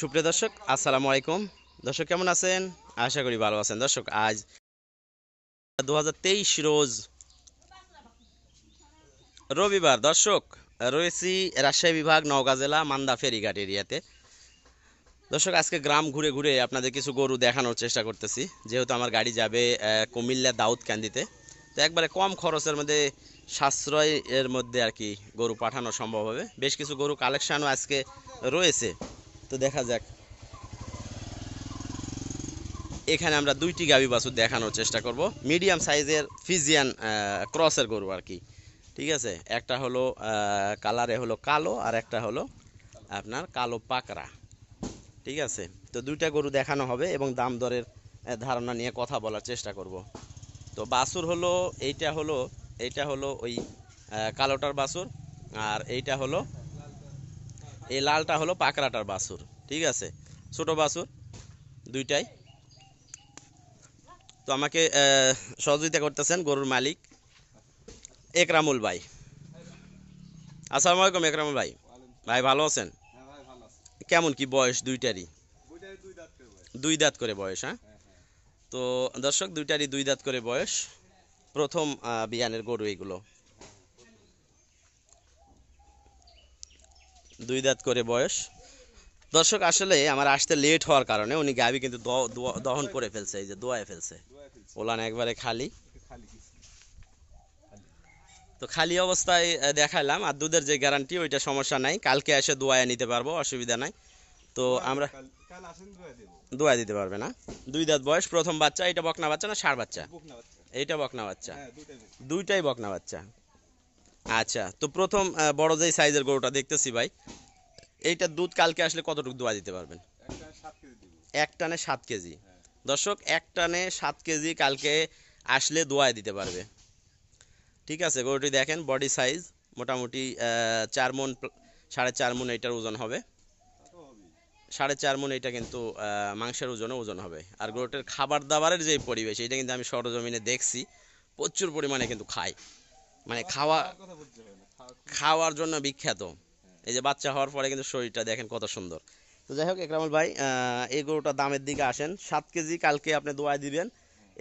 সুপ্রিয় দর্শক আসসালামু আলাইকুম দর্শক কেমন আছেন আশা করি ভালো আছেন দর্শক আজ দু রোজ রবিবার দর্শক রয়েছি রাজশাহী বিভাগ নওগাঁ জেলা মান্দা ফেরিঘাট এরিয়াতে দর্শক আজকে গ্রাম ঘুরে ঘুরে আপনাদের কিছু গরু দেখানোর চেষ্টা করতেছি যেহেতু আমার গাড়ি যাবে কুমিল্লা দাউদ ক্যান্দিতে তো একবারে কম খরচের মধ্যে সাশ্রয়ের মধ্যে আর কি গরু পাঠানো সম্ভব হবে বেশ কিছু গরু কালেকশানও আজকে রয়েছে তো দেখা যাক এখানে আমরা দুইটি গাবি বাছুর দেখানোর চেষ্টা করব মিডিয়াম সাইজের ফিজিয়ান ক্রসের গরু আর কি ঠিক আছে একটা হলো কালারে হলো কালো আর একটা হলো আপনার কালো পাকরা ঠিক আছে তো দুইটা গরু দেখানো হবে এবং দাম দরের ধারণা নিয়ে কথা বলার চেষ্টা করব তো বাসুর হলো এইটা হলো এইটা হলো ওই কালোটার বাসুর আর এইটা হলো এই লালটা হলো পাকড়াটার বাসুর ঠিক আছে ছোট বাসুর দুইটাই তো আমাকে সহযোগিতা করতেছেন গরুর মালিক একরামুল ভাই আসসালামু আলাইকুম একরামুল ভাই ভাই ভালো আছেন কেমন কি বয়স দুইটারই দুই দাঁত করে বয়স হ্যাঁ তো দর্শক দুইটারই দুই দাঁত করে বয়স প্রথম বিয়ানের গরু এগুলো দুই দাঁত করে বয়স দর্শক আসলে আমার আসতে লেট হওয়ার কারণে উনি গাবি কিন্তু দহন করে ফেলছে এই যে দোয়ায় ফেলছে ওলান একবারে খালি তো খালি অবস্থায় দেখালাম আর দুধের যে গ্যারান্টি ওইটা সমস্যা নাই কালকে এসে দোয়া নিতে পারবো অসুবিধা নাই তো আমরা দোয়া দিতে পারবে না দুই দাঁত বয়স প্রথম বাচ্চা এটা বকনা বাচ্চা না সার বাচ্চা এইটা বকনা বাচ্চা হ্যাঁ, দুইটাই বকনা বাচ্চা আচ্ছা তো প্রথম বড় যেই সাইজের গরুটা দেখতেছি ভাই এইটা দুধ কালকে আসলে কতটুকু দোয়া দিতে পারবেন এক টানে সাত কেজি দর্শক এক টানে সাত কেজি কালকে আসলে দোয়ায় দিতে পারবে ঠিক আছে গরুটি দেখেন বডি সাইজ মোটামুটি চার মন সাড়ে চার মন এটার ওজন হবে সাড়ে চার মন এটা কিন্তু মাংসের ওজনে ওজন হবে আর গরুটার খাবার দাবারের যে পরিবেশ এটা কিন্তু আমি সরজমিনে দেখছি প্রচুর পরিমাণে কিন্তু খায় মানে খাওয়া খাওয়ার জন্য বিখ্যাত এই যে বাচ্চা হওয়ার পরে কিন্তু শরীরটা দেখেন কত সুন্দর তো যাই হোক একরামুল ভাই এই গরুটা দামের দিকে আসেন সাত কেজি কালকে আপনি দোয়ায় দিবেন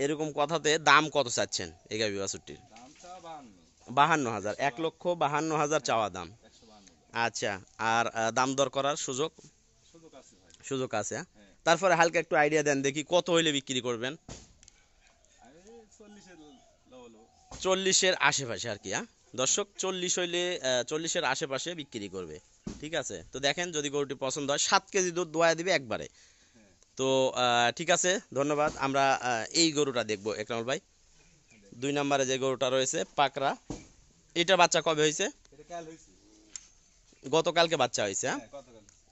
এরকম কথাতে দাম কত চাচ্ছেন এই গাভি বাছুরটির বাহান্ন হাজার এক লক্ষ বাহান্ন হাজার চাওয়া দাম আচ্ছা আর দাম দর করার সুযোগ সুযোগ আছে হ্যাঁ। হ্যাঁ। তারপরে হালকা একটু আইডিয়া দেন দেখি কত হইলে বিক্রি করবেন চল্লিশের আশেপাশে আর কি হ্যাঁ দর্শক চল্লিশ হইলে চল্লিশের আশেপাশে বিক্রি করবে ঠিক আছে তো দেখেন যদি গরুটি পছন্দ হয় সাত কেজি দুধ দোয়া দিবে একবারে তো ঠিক আছে ধন্যবাদ আমরা এই গরুটা দেখবো একরামল ভাই দুই নম্বরে যে গরুটা রয়েছে পাকরা এটা বাচ্চা কবে হয়েছে গতকালকে বাচ্চা হয়েছে হ্যাঁ,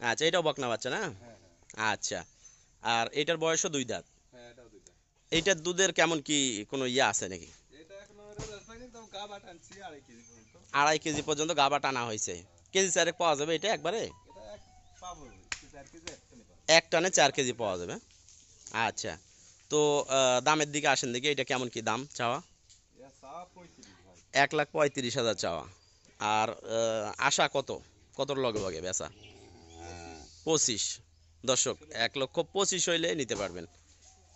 হ্যাঁ আচ্ছা এটাও বকনা বাচ্চা না হ্যাঁ, হ্যাঁ। আচ্ছা আর এটার বয়সও দুই দাঁত এইটার দুধের কেমন কি কোনো ইয়ে আছে নাকি আড়াই কেজি পর্যন্ত গাবা টানা হয়েছে কেজি চারেক পাওয়া যাবে এটা একবারে এক টানে চার কেজি পাওয়া যাবে আচ্ছা তো দামের দিকে আসেন দিকে এটা কেমন কি দাম চাওয়া এক লাখ পঁয়ত্রিশ হাজার চাওয়া আর আশা কত কতর লগে লগে বেচা পঁচিশ দর্শক এক লক্ষ পঁচিশ হইলে নিতে পারবেন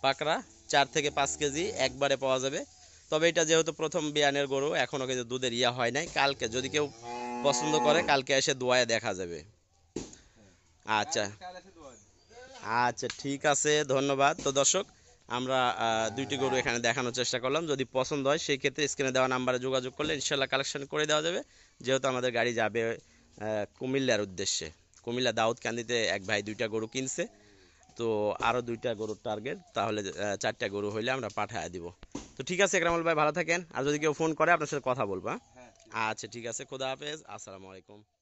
পাকড়া চার থেকে পাঁচ কেজি একবারে পাওয়া যাবে তবে এটা যেহেতু প্রথম বিয়ানের গরু এখনও কিন্তু দুধের ইয়া হয় নাই কালকে যদি কেউ পছন্দ করে কালকে এসে দোয়ায় দেখা যাবে আচ্ছা আচ্ছা ঠিক আছে ধন্যবাদ তো দর্শক আমরা দুইটি গরু এখানে দেখানোর চেষ্টা করলাম যদি পছন্দ হয় সেই ক্ষেত্রে স্ক্রিনে দেওয়া নাম্বারে যোগাযোগ করলে ইনশাল্লাহ কালেকশন করে দেওয়া যাবে যেহেতু আমাদের গাড়ি যাবে কুমিল্লার উদ্দেশ্যে কুমিল্লা দাউদ কান্দিতে এক ভাই দুইটা গরু কিনছে তো আরও দুইটা গরুর টার্গেট তাহলে চারটা গরু হইলে আমরা পাঠায় দিব তো ঠিক আছে একরামুল ভাই ভালো থাকেন আর যদি কেউ ফোন করে আপনার সাথে কথা বলবো হ্যাঁ? হ্যাঁ, আচ্ছা ঠিক আছে খোদা হাফেজ আসসালামু আলাইকুম